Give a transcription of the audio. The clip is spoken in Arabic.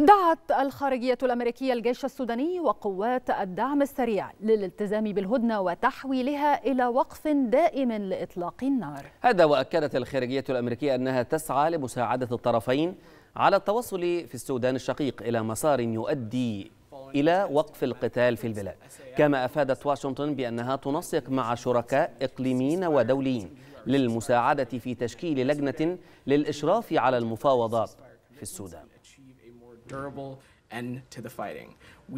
دعت الخارجية الأمريكية الجيش السوداني وقوات الدعم السريع للالتزام بالهدنة وتحويلها إلى وقف دائم لإطلاق النار هذا وأكدت الخارجية الأمريكية أنها تسعى لمساعدة الطرفين على التوصل في السودان الشقيق إلى مسار يؤدي إلى وقف القتال في البلاد كما أفادت واشنطن بأنها تنسق مع شركاء إقليميين ودوليين للمساعدة في تشكيل لجنة للإشراف على المفاوضات في السودان a more durable end to the fighting. We